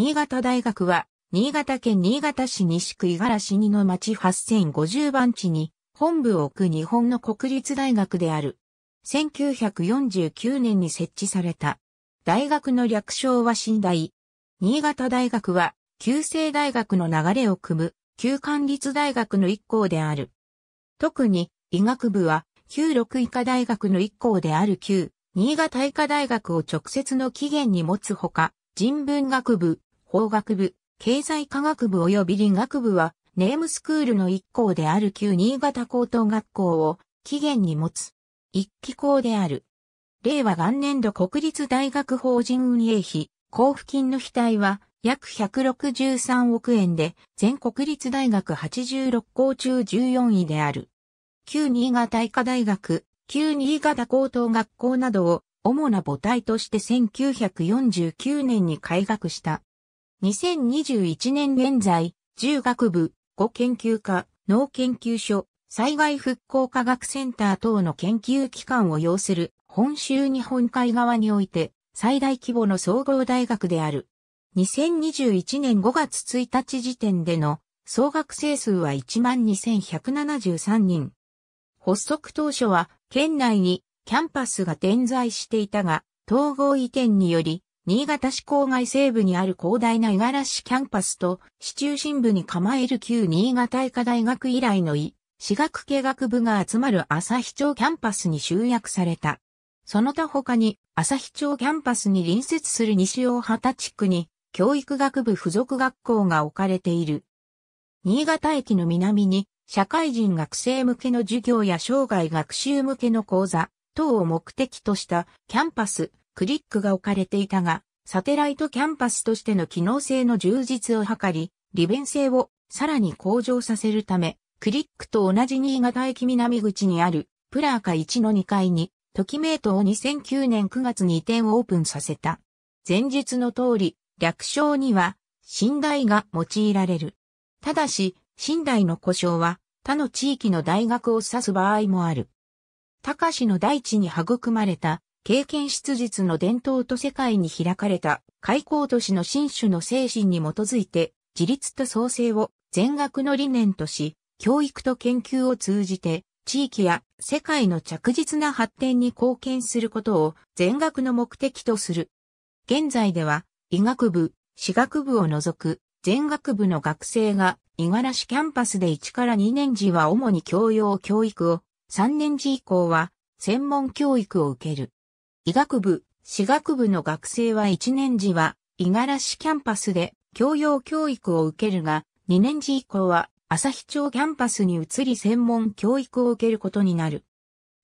新潟大学は、新潟県新潟市西区五十嵐2の町8050番地に本部を置く日本の国立大学である。1949年に設置された。大学の略称は新大。新潟大学は、旧制大学の流れを組む、旧管立大学の一校である。特に、医学部は、旧六医科大学の一校である旧、新潟医科大学を直接の起源に持つほか、人文学部、法学部、経済科学部及び理学部は、ネームスクールの一校である旧新潟高等学校を起源に持つ、一期校である。令和元年度国立大学法人運営費、交付金の費は約163億円で、全国立大学86校中14位である。旧新潟医科大学、旧新潟高等学校などを主な母体として1949年に開学した。2021年現在、重学部、語研究科、農研究所、災害復興科学センター等の研究機関を要する本州日本海側において最大規模の総合大学である。2021年5月1日時点での総学生数は12,173人。発足当初は県内にキャンパスが点在していたが、統合移転により新潟市郊外西部にある広大な五十嵐キャンパスと、市中心部に構える旧新潟医科大学以来の医、私学系学部が集まる朝日町キャンパスに集約された。その他他に、朝日町キャンパスに隣接する西大畑地区に、教育学部附属学校が置かれている。新潟駅の南に、社会人学生向けの授業や生涯学習向けの講座等を目的としたキャンパスクリックが置かれていたが、サテライトキャンパスとしての機能性の充実を図り、利便性をさらに向上させるため、クリックと同じ新潟駅南口にあるプラーカ1の2階に、トキメいトを2009年9月に移転オープンさせた。前述の通り、略称には、寝台が用いられる。ただし、寝台の故障は、他の地域の大学を指す場合もある。高市の大地に育まれた経験質実の伝統と世界に開かれた開港都市の新種の精神に基づいて、自立と創生を全額の理念とし、教育と研究を通じて、地域や世界の着実な発展に貢献することを全額の目的とする。現在では、医学部、私学部を除く、全学部の学生が、五十嵐キャンパスで1から2年時は主に教養教育を、3年時以降は、専門教育を受ける。医学部、私学部の学生は1年時は、五十嵐キャンパスで教養教育を受けるが、2年時以降は、旭町キャンパスに移り専門教育を受けることになる。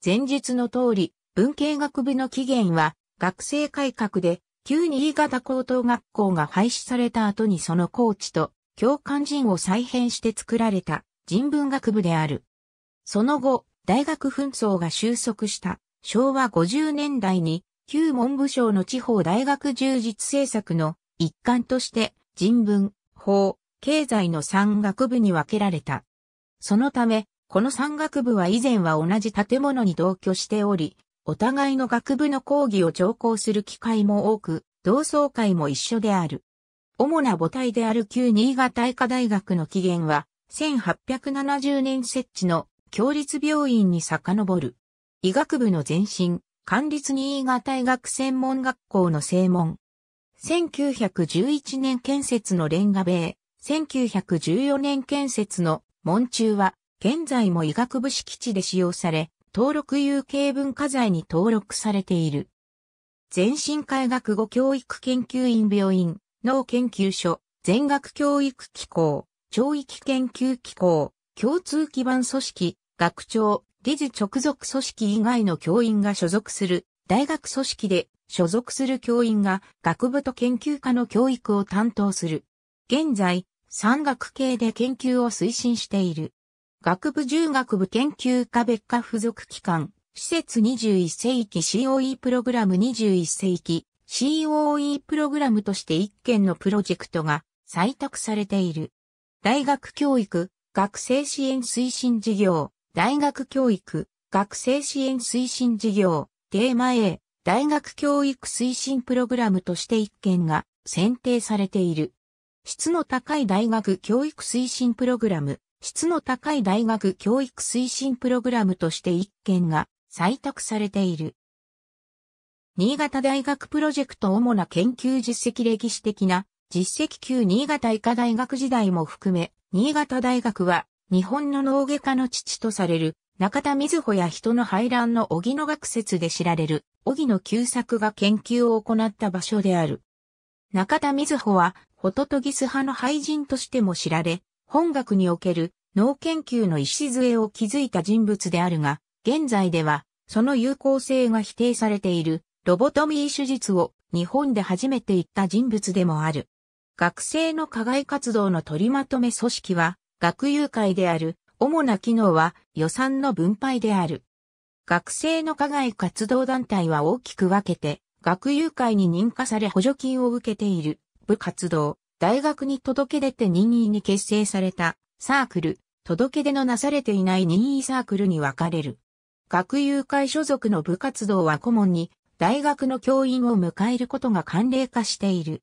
前述の通り、文系学部の起源は、学生改革で、旧新潟高等学校が廃止された後にそのーチと、教官人を再編して作られた人文学部である。その後、大学紛争が収束した昭和50年代に旧文部省の地方大学充実政策の一環として人文、法、経済の産学部に分けられた。そのため、この産学部は以前は同じ建物に同居しており、お互いの学部の講義を聴講する機会も多く、同窓会も一緒である。主な母体である旧新潟医科大学の起源は、1870年設置の共立病院に遡る。医学部の前身、管理に医医学専門学校の正門。1911年建設のレンガ塀、1914年建設の門中は、現在も医学部敷地で使用され、登録有形文化財に登録されている。全身科医学語教育研究院病院、脳研究所、全学教育機構、教育研究機構、共通基盤組織、学長、理事直属組織以外の教員が所属する大学組織で所属する教員が学部と研究科の教育を担当する。現在、産学系で研究を推進している。学部獣学部研究科別科附属機関、施設21世紀 COE プログラム21世紀 COE プログラムとして1件のプロジェクトが採択されている。大学教育、学生支援推進事業、大学教育、学生支援推進事業、テーマ A、大学教育推進プログラムとして1件が選定されている。質の高い大学教育推進プログラム、質の高い大学教育推進プログラムとして1件が採択されている。新潟大学プロジェクト主な研究実績歴史的な実績級新潟医科大学時代も含め、新潟大学は日本の脳外科の父とされる中田瑞穂や人の排卵の荻野学説で知られる荻野久作が研究を行った場所である。中田瑞穂はホトトギス派の俳人としても知られ、本学における脳研究の礎を築いた人物であるが、現在ではその有効性が否定されているロボトミー手術を日本で初めて行った人物でもある。学生の課外活動の取りまとめ組織は、学友会である主な機能は予算の分配である。学生の課外活動団体は大きく分けて、学友会に認可され補助金を受けている部活動、大学に届け出て任意に結成されたサークル、届け出のなされていない任意サークルに分かれる。学友会所属の部活動は顧問に大学の教員を迎えることが慣例化している。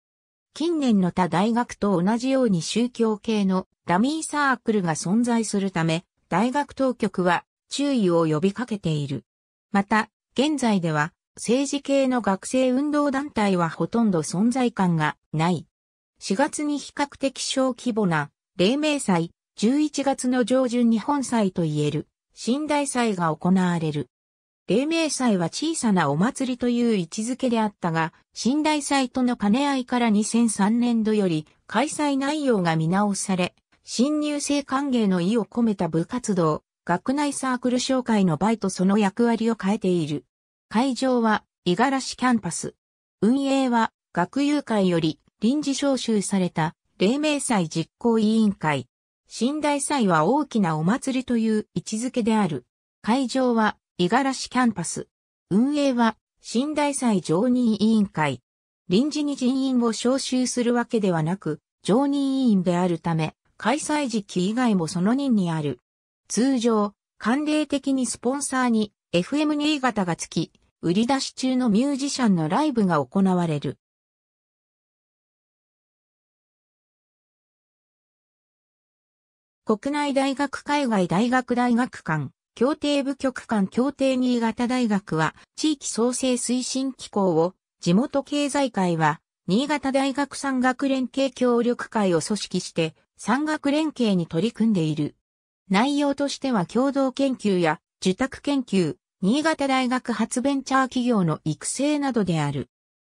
近年の他大学と同じように宗教系のダミーサークルが存在するため、大学当局は注意を呼びかけている。また、現在では政治系の学生運動団体はほとんど存在感がない。4月に比較的小規模な、黎明祭、11月の上旬日本祭といえる、新大祭が行われる。黎明祭は小さなお祭りという位置づけであったが、新台祭との兼ね合いから2003年度より開催内容が見直され、新入生歓迎の意を込めた部活動、学内サークル紹介のバイトその役割を変えている。会場は、五十嵐キャンパス。運営は、学友会より臨時招集された、黎明祭実行委員会。新台祭は大きなお祭りという位置づけである。会場は、五十嵐キャンパス。運営は、新大祭常任委員会。臨時に人員を招集するわけではなく、常任委員であるため、開催時期以外もその任にある。通常、慣例的にスポンサーに FM 新潟がつき、売り出し中のミュージシャンのライブが行われる。国内大学海外大学大学間、協定部局間協定新潟大学は地域創生推進機構を地元経済界は新潟大学産学連携協力会を組織して産学連携に取り組んでいる。内容としては共同研究や受託研究、新潟大学発ベンチャー企業の育成などである。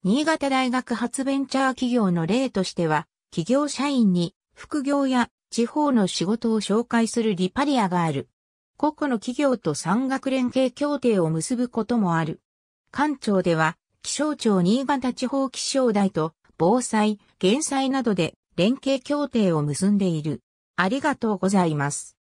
新潟大学発ベンチャー企業の例としては、企業社員に副業や地方の仕事を紹介するリパリアがある。個々の企業と産学連携協定を結ぶこともある。官庁では、気象庁新潟地方気象台と防災、減災などで連携協定を結んでいる。ありがとうございます。